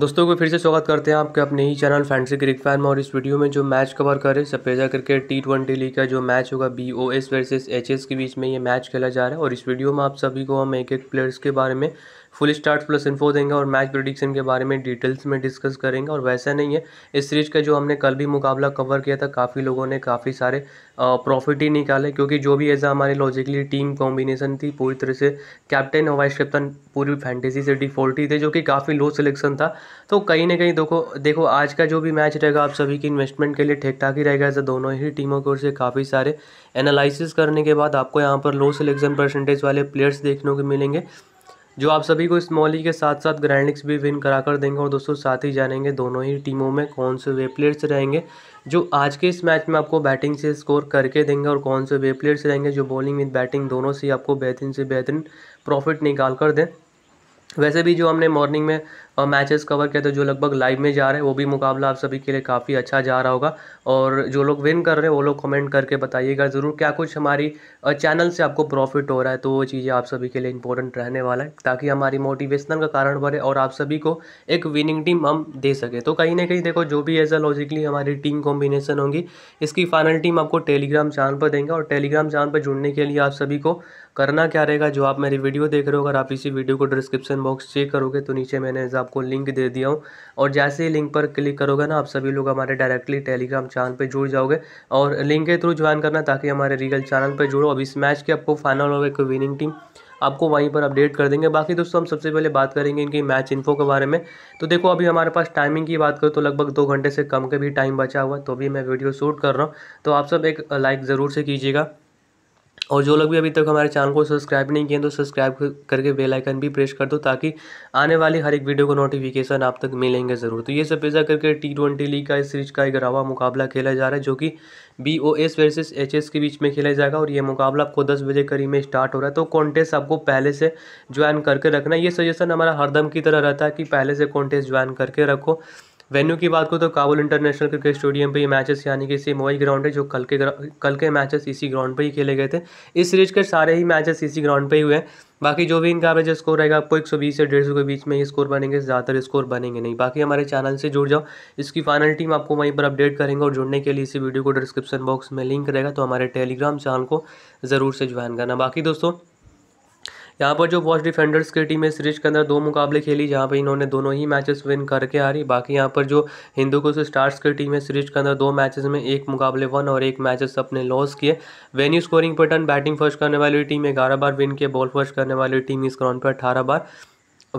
दोस्तों को फिर से स्वागत करते हैं आपके अपने ही चैनल फैंसी क्रिक फैन में और इस वीडियो में जो मैच कवर करें Shpageeza cricket T twenty league का जो मैच होगा B O S versus H S के बीच में ये मैच खेला जा रहा है और इस वीडियो में आप सभी को हम एक एक प्लेयर्स के बारे में फुल स्टार्ट प्लस इन्फो देंगे और मैच प्रोडिक्शन के बारे में डिटेल्स में डिस्कस करेंगे और वैसा नहीं है इस सीरीज का जो हमने कल भी मुकाबला कवर किया था काफ़ी लोगों ने काफ़ी सारे प्रॉफिट ही निकाले क्योंकि जो भी ऐसा हमारे लॉजिकली टीम कॉम्बिनेशन थी पूरी तरह से कैप्टन और वाइस कैप्टन पूरी फैंटेसी से डिफॉल्ट ही थे जो कि काफ़ी लो सिलेक्शन था तो कहीं ना कहीं देखो देखो आज का जो भी मैच रहेगा आप सभी की इन्वेस्टमेंट के लिए ठीक ठाक ही रहेगा ऐसा दोनों ही टीमों की ओर से काफ़ी सारे एनालिसिस करने के बाद आपको यहाँ पर लो सिलेक्शन परसेंटेज वाले प्लेयर्स देखने को मिलेंगे जो आप सभी को स्मॉली के साथ साथ ग्रैंडिक्स भी विन करा कर देंगे और दोस्तों साथ ही जानेंगे दोनों ही टीमों में कौन से वे प्लेयर्स रहेंगे जो आज के इस मैच में आपको बैटिंग से स्कोर करके देंगे और कौन से वे प्लेयर्स रहेंगे जो बॉलिंग विद बैटिंग दोनों से आपको बेहतरीन से बेहतरीन प्रॉफिट निकाल कर दें वैसे भी जो हमने मॉर्निंग में और मैचेस कवर किए थे तो जो लगभग लाइव में जा रहे हैं वो भी मुकाबला आप सभी के लिए काफ़ी अच्छा जा रहा होगा और जो लोग विन कर रहे हैं वो लोग कमेंट करके बताइएगा ज़रूर क्या कुछ हमारी चैनल से आपको प्रॉफिट हो रहा है तो वो चीज़ें आप सभी के लिए इंपॉर्टेंट रहने वाला है ताकि हमारी मोटिवेशनल का कारण बने और आप सभी को एक विनिंग टीम हम दे सके तो कहीं ना कहीं देखो जो भी एज अ लॉजिकली हमारी टीम कॉम्बिनेशन होंगी इसकी फाइनल टीम आपको टेलीग्राम चैनल पर देंगे और टेलीग्राम चैनल पर जुड़ने के लिए आप सभी को करना क्या रहेगा जो आप मेरी वीडियो देख रहे हो अगर आप इसी वीडियो को डिस्क्रिप्शन बॉक्स चेक करोगे तो नीचे मैंने आपको लिंक दे दिया हूँ और जैसे ही लिंक पर क्लिक करोगे ना आप सभी लोग हमारे डायरेक्टली टेलीग्राम चैनल पर जुड़ जाओगे और लिंक के थ्रू ज्वाइन करना ताकि हमारे रियल चैनल पर जुड़ो अब इस मैच के आपको फाइनल होगा एक विनिंग टीम आपको वहीं पर अपडेट कर देंगे बाकी दोस्तों हम सबसे पहले बात करेंगे इनकी मैच इन्फो के बारे में तो देखो अभी हमारे पास टाइमिंग की बात करो तो लगभग दो घंटे से कम के भी टाइम बचा हुआ तो भी मैं वीडियो शूट कर रहा हूँ तो आप सब एक लाइक ज़रूर से कीजिएगा और जो लोग भी अभी तक हमारे चैनल को सब्सक्राइब नहीं किए तो सब्सक्राइब करके बेल आइकन भी प्रेस कर दो ताकि आने वाली हर एक वीडियो का नोटिफिकेशन आप तक मिलेंगे ज़रूर तो ये सब पेजा करके टी ट्वेंटी लीग का इस सीरीज का एक रवा मुकाबला खेला जा रहा है जो कि B O S versus H S के बीच में खेला जाएगा और ये मुकाबला आपको दस बजे करीब में स्टार्ट हो रहा है तो कॉन्टेस्ट आपको पहले से ज्वाइन करके रखना ये सजेशन हमारा हरदम की तरह रहता है कि पहले से कॉन्टेस्ट ज्वाइन करके रखो वेन्यू की बात करूँ तो काबुल इंटरनेशनल क्रिकेट स्टेडियम पर ये मैचेस यानी कि सेम मोई ग्राउंड है जो कल के कल के मैचेस इसी ग्राउंड पर ही खेले गए थे इस सीरीज के सारे ही मैचेस इसी ग्राउंड पर ही हुए हैं बाकी जो भी इनका एवरेज स्कोर रहेगा आपको 120 से 150 के बीच में ये स्कोर बनेंगे ज़्यादातर स्कोर बनेंगे नहीं बाकी हमारे चैनल से जुड़ जाओ इसकी फाइनल टीम आपको वहीं पर अपडेट करेंगे और जुड़ने के लिए इसी वीडियो को डिस्क्रिप्शन बॉक्स में लिंक रहेगा तो हमारे टेलीग्राम चैनल को ज़रूर से ज्वाइन करना बाकी दोस्तों यहाँ पर जो वॉच डिफेंडर्स की टीम है सीरीज के अंदर दो मुकाबले खेली जहाँ पर इन्होंने दोनों ही मैचेस विन करके आ रही बाकी यहाँ पर जो हिंदू कुश स्टार्स की टीम है सीरीज के अंदर दो मैचेस में एक मुकाबले वन और एक मैचेस अपने लॉस किए venue scoring pattern batting first करने वाली टीम ग्यारह बार विन किए बॉल फर्स्ट करने वाली टीम इस ग्राउंड पर अठारह बार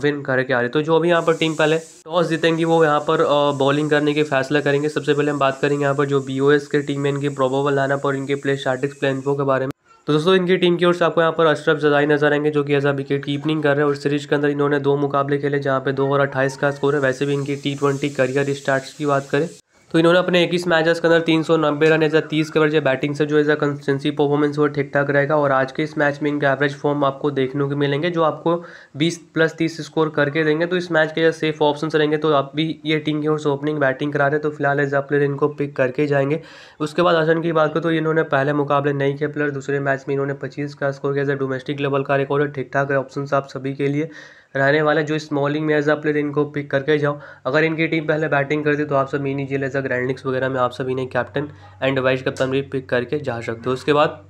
विन करके आ रही तो जो भी यहाँ पर टीम पहले टॉस जीतेंगी वो यहाँ पर बॉलिंग करने के फैसला करेंगे सबसे पहले हम बात करेंगे यहाँ पर जो बी की टीम है इनकी प्रोबोबल लाइनअप और इनके प्ले स्टार्टिक्स प्लेन्फो के बारे में तो दोस्तों इनकी टीम की ओर से आपको यहाँ पर अशरफ जदाई नजर आएंगे जो कि एज आ विकेट कीपनिंग कर रहे हैं और सीरीज के अंदर इन्होंने दो मुकाबले खेले जहाँ पे दो और अट्ठाईस का स्कोर है वैसे भी इनकी टी ट्वेंटी करियर स्टार्ट की बात करें तो इन्होंने अपने इक्कीस मैचेस के अंदर तीन सौ नब्बे रन एज तीस के जो बैटिंग से जो एज कंसिस्टेंसी परफॉर्मेंस वो ठीक ठाक रहेगा और आज के इस मैच में इनके एवरेज फॉर्म आपको देखने को मिलेंगे जो आपको बीस प्लस तीस स्कोर करके देंगे तो इस मैच के जैसे सेफ ऑप्शन रहेंगे तो आप भी ये टीम की ओर से ओपनिंग बैटिंग करा रहे तो फिलहाल एज आप प्लेयर इनको पिक करके जाएंगे उसके बाद असन की बात करें तो इन्होंने पहले मुकाबले नहीं किया प्लेयर दूसरे मैच में इन्होंने पच्चीस का स्कोर किया डोमेस्टिक लेवल का रिकॉर्ड है ठीक ठाक है ऑप्शन आप सभी के लिए रहने वाले जो स्मॉलिंग में एज अ प्लेयर इनको पिक करके जाओ अगर इनकी टीम पहले बैटिंग करती तो आप सब मिनी जेल एज अ वगैरह में आप सब इन्हें कैप्टन एंड वाइस कप्तान भी पिक करके जा सकते हो उसके बाद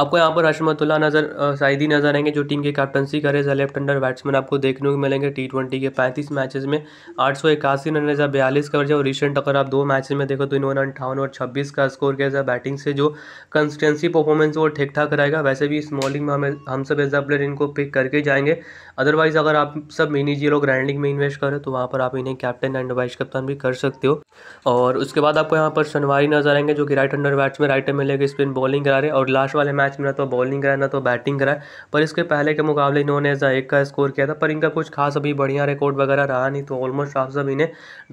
आपको यहाँ पर हशमतुल्ला नज़र साइदी नज़र आएंगे जो टीम की कैप्टनसी करे जो लेफ्ट अंडर बैट्समैन आपको देखने को मिलेंगे टी ट्वेंटी के पैंतीस मैचेस में आठ सौ इक्यासी रन है बयालीस का और रिसेंट अगर आप दो मैचेस में देखो तो इन्होंने अंठावन और छब्बीस का स्कोर किया जाए बैटिंग से जो कंसिस्टेंसी परफॉर्मेंस वो ठीक ठाक रहेगा वैसे भी स्मॉलिंग में हमें हम सब एज प्लेयर इनको पिक करके जाएंगे अदरवाइज़ अगर आप सब मिनी जी लोग में इन्वेस्ट करें तो वहाँ पर आप इन्हें कैप्टन एंड वाइस कप्तान भी कर सकते हो और उसके बाद आपको यहाँ पर शनवारी नजर आएंगे जो कि राइट अंडर बैट्स में राइट मिलेगा स्पिन बॉलिंग करा रहे और लास्ट वाले मैच मैच में ना तो बॉलिंग करा ना तो बैटिंग करा पर इसके पहले के मुकाबले इन्होंने एक का स्कोर किया था पर इनका कुछ खास अभी बढ़िया रिकॉर्ड वगैरह रहा नहीं तो ऑलमोस्ट आप सब इन्हें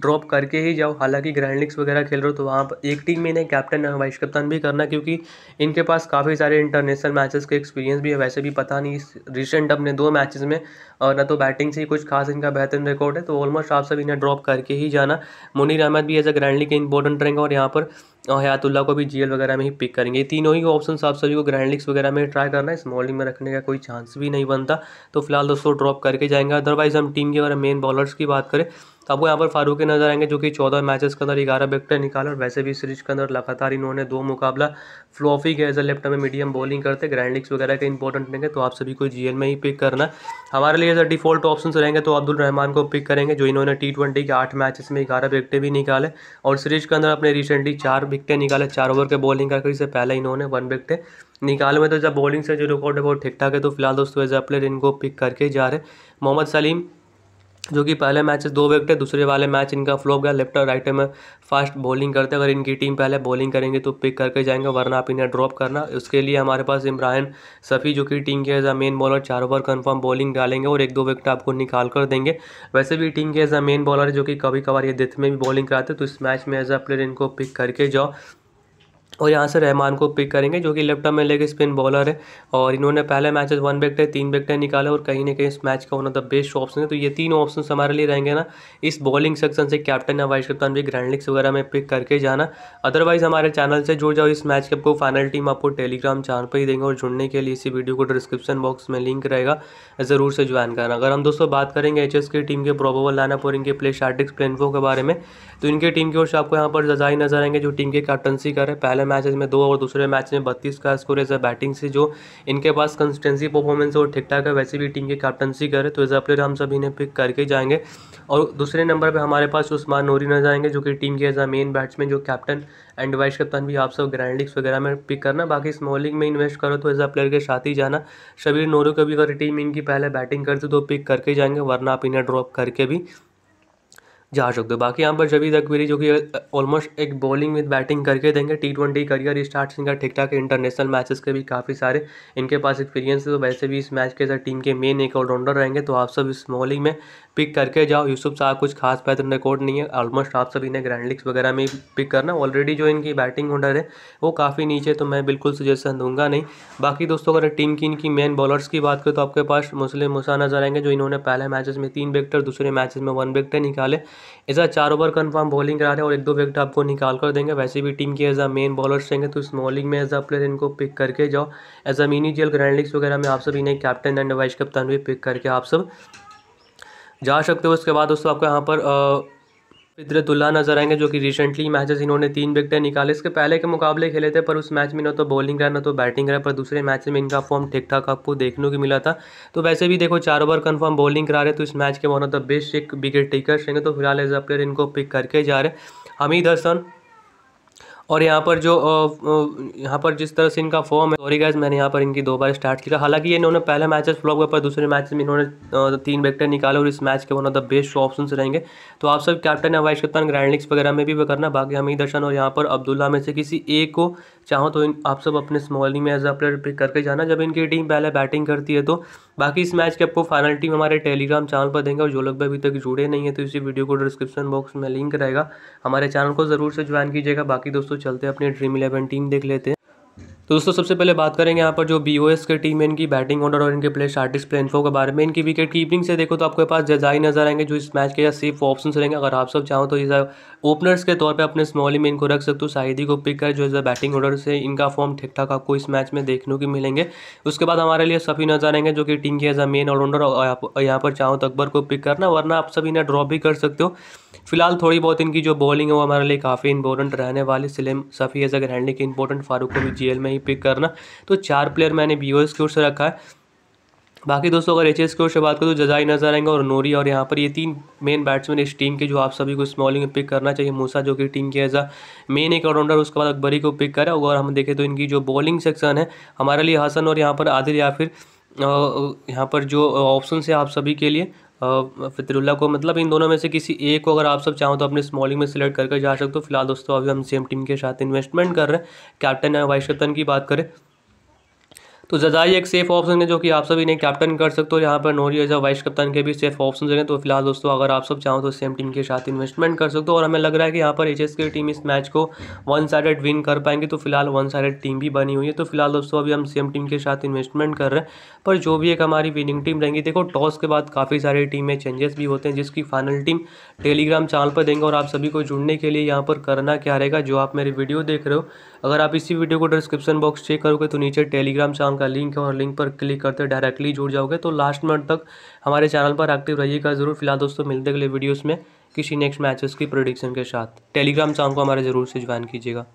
ड्रॉप करके ही जाओ हालांकि ग्रैंड लीग्स वगैरह खेल रहे हो तो वहाँ पर एक टीम में इन्हें कैप्टन वाइस कप्तान भी करना क्योंकि इनके पास काफ़ी सारे इंटरनेशनल मैचेस के एक्सपीरियंस भी है वैसे भी पता नहीं रिसेंट अपने दो मैचेस में और ना तो बैटिंग से ही कुछ खास इनका बेहतरीन रिकॉर्ड है तो ऑलमोस्ट आप सब इन्हें ड्रॉप करके ही जाना मुनीर अहमद भी एज अ ग्रैंड लीग के इंपॉर्टेंट रहेंगे और यहाँ पर और हयातुल्ला को भी जी वगैरह में ही पिक करेंगे तीनों ही ऑप्शन आप सभी को ग्रैंड लिक्स वगैरह में ट्राई करना है स्मॉलिंग में रखने का कोई चांस भी नहीं बनता तो फिलहाल दोस्तों ड्रॉप करके जाएंगे अदरवाइज हम टीम की अगर मेन बॉलर्स की बात करें आपको यहाँ पर फारूकी नजर आएंगे जो कि चौदह मैचेस के अंदर ग्यारह विकटें निकाले और वैसे भी सीरीज के अंदर लगातार इन्होंने दो मुकाबला फ्लॉफी के एज अ लेफ्ट में मीडियम बॉलिंग करते ग्रैंड वगैरह के इंपॉर्टेंट रहेंगे तो आप सभी को जी में ही पिक करना हमारे लिए एज डिफॉल्ट ऑप्शन रहेंगे तो अब्दुल रहमान को पिक करेंगे जो इन्होंने टी ट्वेंटी के आठ मैचेस में ग्यारह विकटे भी निकाले और सीरीज के अंदर अपने रिसेंटली चार विकटें निकाले चार ओवर के बॉलिंग करके इससे पहले इन्होंने वन विकटें निकाल में तो जब बॉलिंग से जो रिकॉर्ड है वो ठीक ठाक है तो फिलहाल दोस्तों एज अ प्लेयर इनको पिक करके जा रहे मोहम्मद सलीम जो कि पहले मैच दो विकेट दूसरे वाले मैच इनका फ्लॉप गया लेफ्ट और राइट में फास्ट बॉलिंग करते अगर इनकी टीम पहले बॉलिंग करेंगे तो पिक करके जाएंगे वरना आप इन्हें ड्रॉप करना उसके लिए हमारे पास इमरान सफ़ी जो कि टीम के एज अ मेन बॉलर चार ओवर कन्फर्म बॉलिंग डालेंगे और एक दो विकेट आपको निकाल कर देंगे वैसे भी टीम के एज अ मेन बॉलर है जो कि कभी कभार ये डेथ में भी बॉलिंग कराते तो इस मैच में एज अ प्लेयर इनको पिक करके जाओ और यहाँ से रहमान को पिक करेंगे जो कि लेफ्ट में लेग स्पिन बॉलर है और इन्होंने पहले मैचेस वन विकटे तीन विकटे निकाले और कहीं ना कहीं इस मैच का one of the best option है तो ये तीन ऑप्शन हमारे लिए रहेंगे ना इस बॉलिंग सेक्शन से कैप्टन या वाइस कप्तान भी ग्रैंड लिग्स वगैरह में पिक करके जाना अदरवाइज हमारे चैनल से जुड़ जाओ इस मैच के आपको फाइनल टीम आपको टेलीग्राम चैनल पर ही देंगे और जुड़ने के लिए इसी वीडियो को डिस्क्रिप्शन बॉक्स में लिंक रहेगा ज़रूर से ज्वाइन करना अगर हम दोस्तों बात करेंगे एच की टीम के प्रोबोवल लाइनअप और इनके प्ले शार्टिक्स प्लेनफो के बारे में तो इनके टीम की ओर से आपको यहाँ पर जजाई नजर आएंगे जो टीम के कैप्टनसी कर रहे पहले मैचेस में दो और दूसरे मैच में बत्तीस का स्कोर एज अ बैटिंग से जो इनके पास कंसिस्टेंसी परफॉर्मेंस वो ठीक ठाक है वैसे भी टीम की कैप्टनसी करे तो एज अ प्लेयर हम सभी ने पिक करके जाएंगे और दूसरे नंबर पर हमारे पास उस्मान नोरी नजर आएंगे जो कि टीम के एज अ मेन बैट्समैन जो कैप्टन एंड वाइस कप्तान भी आप सब ग्रैंड वगैरह में पिक करना बाकी स्मॉलिंग में इन्वेस्ट करो तो एज अ प्लेयर के साथ ही जाना शबीर नोरू कभी अगर टीम इनकी पहले बैटिंग करती तो पिक करके जाएंगे वरना आप इन्हें ड्रॉप करके भी जा सकते हो बाकी यहाँ पर जबी तकबीरी जो कि ऑलमोस्ट एक बॉलिंग विद बैटिंग करके देंगे टी ट्वेंटी करियर स्टार्ट इनका ठीक ठाक इंटरनेशनल मैचेस के भी काफ़ी सारे इनके पास एक्सपीरियंस है तो वैसे भी इस मैच के साथ टीम के मेन एक ऑलराउंडर रहेंगे तो आप सब इस बॉलिंग में पिक करके जाओ यूसुफ साहब कुछ खास पैदल रिकॉर्ड नहीं है ऑलमोस्ट आप सब इन्हें ग्रैंड लिग्स वगैरह में पिक करना ऑलरेडी जो इनकी बैटिंग ऑर्डर है वो काफ़ी नीचे तो मैं बिल्कुल सजेशन दूंगा नहीं बाकी दोस्तों अगर टीम की इनकी मेन बॉलर्स की बात करें तो आपके पास मुस्लिम मुसा नजर आएंगे जो इन्होंने पहले मैचेस में तीन विकेट दूसरे मैचेस में वन विकेट निकाले ऐसा चार ओवर कन्फर्म बॉलिंग करा रहे हैं और एक दो विकेट आपको निकाल कर देंगे वैसे भी टीम के एज अ मेन बॉलर्स रहेंगे तो इस में एज अ प्लेयर इनको पिक करके जाओ एज अ मिनी जेल ग्रैंड लीग्स वगैरह में आप सब इन्हें कैप्टन एंड वाइस कप्तान भी पिक करके आप सब जा सकते हो उसके बाद दोस्तों आपको यहाँ पर फिदरतुल्ला नजर आएंगे जो कि रिसेंटली मैचेस इन्होंने तीन विकेट निकाले इसके पहले के मुकाबले खेले थे पर उस मैच में ना तो बॉलिंग रहा ना तो बैटिंग रहा पर दूसरे मैच में इनका फॉर्म ठीक ठाक आपको देखने को मिला था तो वैसे भी देखो चार ओवर कन्फर्म बॉलिंग करा रहे तो इस मैच के वन ऑफ द बेस्ट एक विकेट टेकर्स रहेंगे तो फिलहाल एज अ प्लेयर इनको पिक करके जा रहे हमीद हसन और यहाँ पर जो यहाँ पर जिस तरह से इनका फॉर्म है सॉरी गाइज मैंने यहाँ पर इनकी दो बार स्टार्ट किया हालांकि ये इन्होंने पहले मैचेस फ्लॉप हुए पर दूसरे मैच में इन्होंने तीन विकेट निकाले और इस मैच के one of the best option रहेंगे तो आप सब कैप्टन या वाइस कप्तान ग्रैंड लिग्स वगैरह में भी करना बाकी हमी दर्शन और यहाँ पर अब्दुल्ला में से किसी एक को चाहो तो आप सब अपने स्मॉलिंग में एज अ प्लेयर पिक करके जाना जब इनकी टीम पहले बैटिंग करती है तो बाकी इस मैच के आपको फाइनल टीम हमारे टेलीग्राम चैनल पर देंगे और जो लोग भी अभी तक जुड़े नहीं है तो इसी वीडियो को डिस्क्रिप्शन बॉक्स में लिंक रहेगा हमारे चैनल को ज़रूर से ज्वाइन कीजिएगा बाकी दोस्तों चलते अपनी ड्रीम इलेवन टीम देख लेते हैं तो दोस्तों सबसे पहले बात करेंगे यहाँ पर जो बी ओ एस की टीम है इनकी बैटिंग ऑर्डर और इनके प्ले स्टार्टिक्स प्ले के बारे में इनकी विकेट कीपिंग से देखो तो आपके पास जजाई नजर आएंगे जो इस मैच के या सेफ ऑप्शन रहेंगे अगर आप सब चाहो तो ओपनर्स के तौर पे अपने स्मॉली में इनको रख सकते हो शाहिदी को पिक कर जो है बैटिंग ऑर्डर से इनका फॉर्म ठीक ठाक आपको इस मैच में देखने को मिलेंगे उसके बाद हमारे लिए सफी नजर आएंगे जो कि टीम के एज अ मेन ऑलराउंडर यहाँ पर चाहो तो अकबर को पिक करना वरना आप सभी इन्हें ड्रॉप भी कर सकते हो फिलहाल थोड़ी बहुत इनकी जो बॉलिंग है वो हमारे लिए काफ़ी इंपॉर्टेंट रहने वाली सिलेम सफ़ी एज अगर हैंडलिंग के इंपॉर्टेंट फारूक को भी जी में ही पिक करना तो चार प्लेयर मैंने एस की ओर से रखा है बाकी दोस्तों अगर एच एस की ओर से बात करें तो जजाई नजर आएंगे और नोरी और यहाँ पर ये तीन मेन बैट्समैन इस टीम के जो आप सभी को स्मॉलिंग में पिक करना चाहिए मूसा जो कि टीम के एज अ मेन एक ऑलराउंडर उसके बाद अकबरी को पिक करें और हम देखें तो इनकी जो बॉलिंग सेक्शन है हमारे लिए हसन और यहाँ पर आदिल या फिर यहाँ पर जो ऑप्शन है आप सभी के लिए फितरुल्ला को मतलब इन दोनों में से किसी एक को अगर आप सब चाहो तो अपने स्मॉलिंग में सिलेक्ट करके जा सकते हो फिलहाल दोस्तों अभी हम सेम टीम के साथ इन्वेस्टमेंट कर रहे हैं कैप्टन या वाइस कैप्टन की बात करें तो जजाई एक सेफ ऑप्शन है जो कि आप सभी ने कैप्टन कर सकते हो यहाँ पर नोरी एज वाइस कप्तान के भी सेफ ऑप्शन हैं तो फिलहाल दोस्तों अगर आप सब चाहो तो सेम टीम के साथ इन्वेस्टमेंट कर सकते हो और हमें लग रहा है कि यहाँ पर एच की टीम इस मैच को वन साइडेड विन कर पाएंगे तो फिलहाल वन साइडेड टीम भी बनी हुई है तो फिलहाल दोस्तों अभी हम सेम टीम के साथ इन्वेस्टमेंट कर रहे हैं पर जो भी एक हमारी विनिंग टीम रहेंगी देखो टॉस के बाद काफ़ी सारी टीम में चेंजेस भी होते हैं जिसकी फाइनल टीम टेलीग्राम चैनल पर देंगे और आप सभी को जुड़ने के लिए यहाँ पर करना क्या रहेगा जो आप मेरी वीडियो देख रहे हो अगर आप इसी वीडियो को डिस्क्रिप्शन बॉक्स चेक करोगे तो नीचे टेलीग्राम चैनल का लिंक है और लिंक पर क्लिक करते डायरेक्टली जुड़ जाओगे तो लास्ट मिनट तक हमारे चैनल पर एक्टिव रहिएगा ज़रूर फिलहाल दोस्तों मिलते अगले वीडियोज़ में किसी नेक्स्ट मैचेस की प्रोडिक्शन के साथ टेलीग्राम चैनल को हमारे ज़रूर से ज्वाइन कीजिएगा